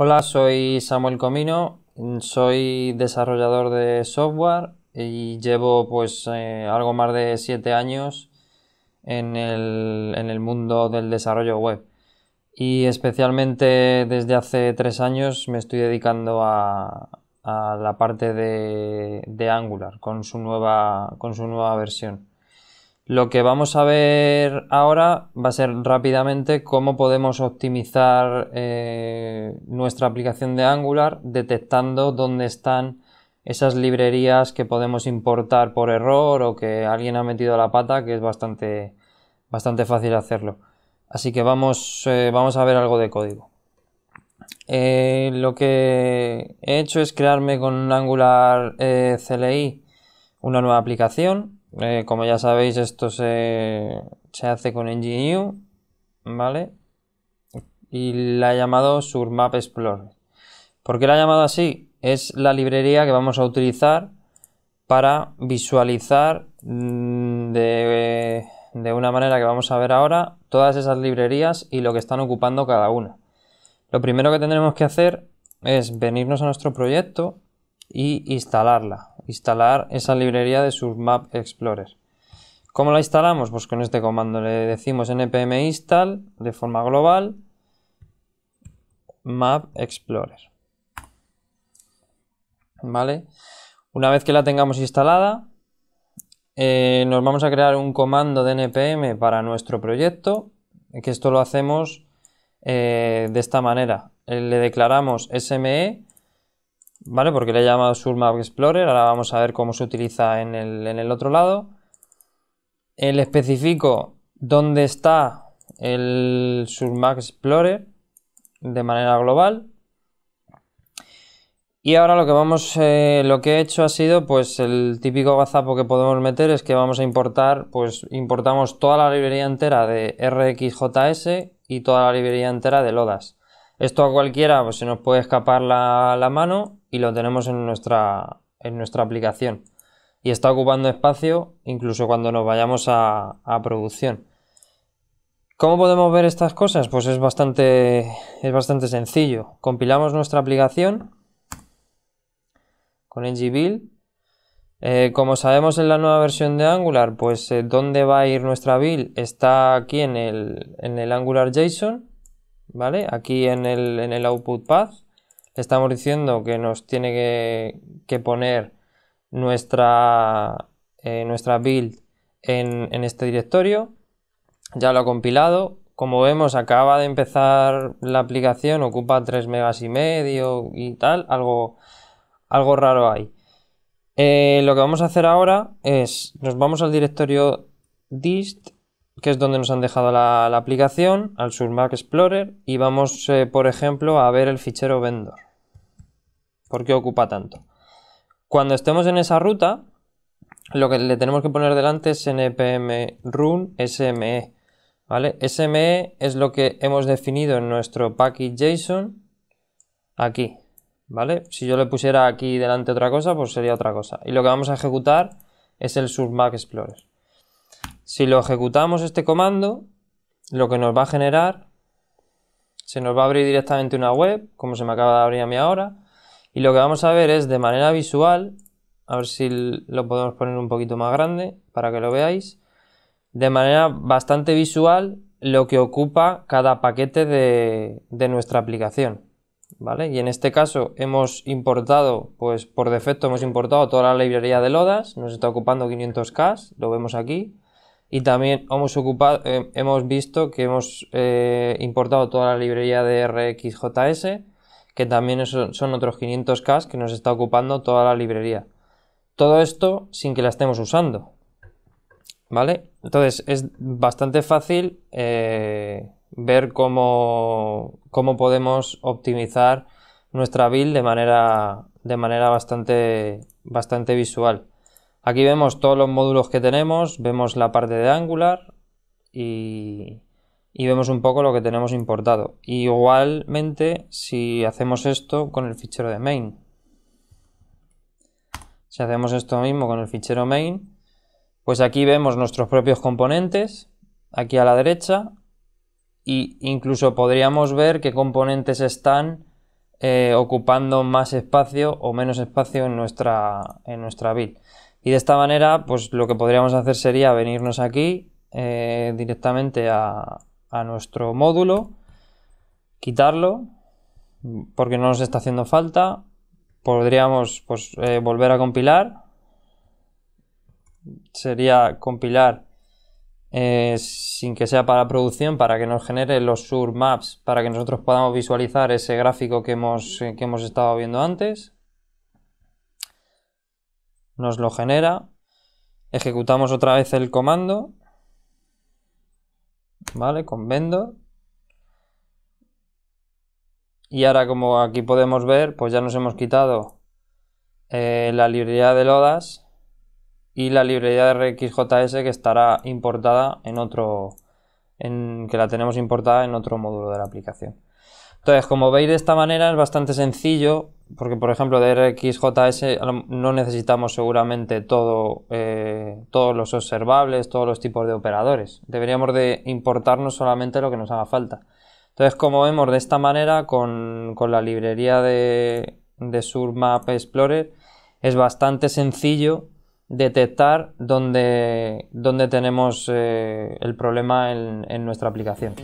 Hola, soy Samuel Comino, soy desarrollador de software y llevo pues eh, algo más de 7 años en el, mundo del desarrollo web. Y especialmente desde hace 3 años me estoy dedicando a, la parte de, Angular con con su nueva versión. Lo que vamos a ver ahora va a ser rápidamente cómo podemos optimizar eh, nuestra aplicación de Angular detectando dónde están esas librerías que podemos importar por error o que alguien ha metido a la pata, que es bastante, bastante fácil hacerlo. Así que vamos, eh, vamos a ver algo de código. Eh, lo que he hecho es crearme con Angular CLI una nueva aplicación eh, como ya sabéis, esto se, hace con NGNU, ¿vale? Y la he llamado Surmap Explorer. ¿Por qué la he llamado así? Es la librería que vamos a utilizar para visualizar mm, de, de, una manera que vamos a ver ahora todas esas librerías y lo que están ocupando cada una. Lo primero que tendremos que hacer es venirnos a nuestro proyecto y instalarla, instalar esa librería de Submap Explorer. ¿Cómo la instalamos? Pues con este comando le decimos npm install de forma global map explorer. ¿Vale? Una vez que la tengamos instalada, eh, nos vamos a crear un comando de npm para nuestro proyecto, que esto lo hacemos eh, de esta manera. Eh, le declaramos sme ¿vale? Porque le he llamado Surmap Explorer, ahora vamos a ver cómo se utiliza en el, otro lado. Le especifico dónde está el Surmap Explorer de manera global. Y ahora lo que vamos, eh, lo que he hecho ha sido, pues el típico gazapo que podemos meter es que vamos a importar, pues importamos toda la librería entera de RxJS y toda la librería entera de Lodas. Esto a cualquiera pues, se nos puede escapar la, mano y lo tenemos en nuestra, en nuestra aplicación. Y está ocupando espacio incluso cuando nos vayamos a, producción. ¿Cómo podemos ver estas cosas? Pues es bastante, es bastante sencillo. Compilamos nuestra aplicación con ngbuild. Eh, como sabemos en la nueva versión de Angular, pues eh, dónde va a ir nuestra build está aquí en el, en el Angular JSON ¿vale? Aquí en el, en el output path le estamos diciendo que nos tiene que, poner nuestra, eh, nuestra build en, este directorio. Ya lo ha compilado. Como vemos, acaba de empezar la aplicación, ocupa 3 megas y medio y tal, algo, algo raro hay. Eh, lo que vamos a hacer ahora es, nos vamos al directorio dist que es donde nos han dejado la, aplicación, al Submac Explorer, y vamos, eh, por ejemplo, a ver el fichero vendor. ¿Por qué ocupa tanto? Cuando estemos en esa ruta, lo que le tenemos que poner delante es npm run sme. ¿vale? SME es lo que hemos definido en nuestro package.json aquí. ¿vale? Si yo le pusiera aquí delante otra cosa, pues sería otra cosa. Y lo que vamos a ejecutar es el Submac Explorer. Si lo ejecutamos este comando, lo que nos va a generar, se nos va a abrir directamente una web, como se me acaba de abrir a mí ahora, y lo que vamos a ver es de manera visual, a ver si lo podemos poner un poquito más grande para que lo veáis, de manera bastante visual lo que ocupa cada paquete de, nuestra aplicación. ¿Vale? Y en este caso hemos importado, pues por defecto hemos importado toda la librería de Lodas, nos está ocupando 500K, lo vemos aquí. Y también hemos, ocupado, eh, hemos visto que hemos eh, importado toda la librería de RxJS, que también son, otros 500K que nos está ocupando toda la librería. Todo esto sin que la estemos usando. ¿Vale? Entonces es bastante fácil eh, ver cómo, podemos optimizar nuestra build de manera, de manera bastante, bastante visual. Aquí vemos todos los módulos que tenemos, vemos la parte de Angular y, vemos un poco lo que tenemos importado. igualmente si hacemos esto con el fichero de main. Si hacemos esto mismo con el fichero main, pues aquí vemos nuestros propios componentes, aquí a la derecha, e incluso podríamos ver qué componentes están eh, ocupando más espacio o menos espacio en nuestra, en nuestra build. Y de esta manera, pues lo que podríamos hacer sería venirnos aquí eh, directamente a, nuestro módulo, quitarlo, porque no nos está haciendo falta. Podríamos pues, eh, volver a compilar. Sería compilar eh, sin que sea para producción, para que nos genere los maps, para que nosotros podamos visualizar ese gráfico que que hemos estado viendo antes nos lo genera. Ejecutamos otra vez el comando. ¿Vale? Con vendor. Y ahora como aquí podemos ver, pues ya nos hemos quitado eh, la librería de Lodas y la librería de RxJS que estará importada en otro, en, que la tenemos importada en otro módulo de la aplicación. Entonces, como veis de esta manera es bastante sencillo porque por ejemplo de RxJS no necesitamos seguramente todo, eh, todos los observables, todos los tipos de operadores. Deberíamos de importarnos solamente lo que nos haga falta. Entonces, como vemos de esta manera, con, la librería de, de SurMap Explorer, es bastante sencillo detectar dónde, tenemos eh, el problema en nuestra aplicación.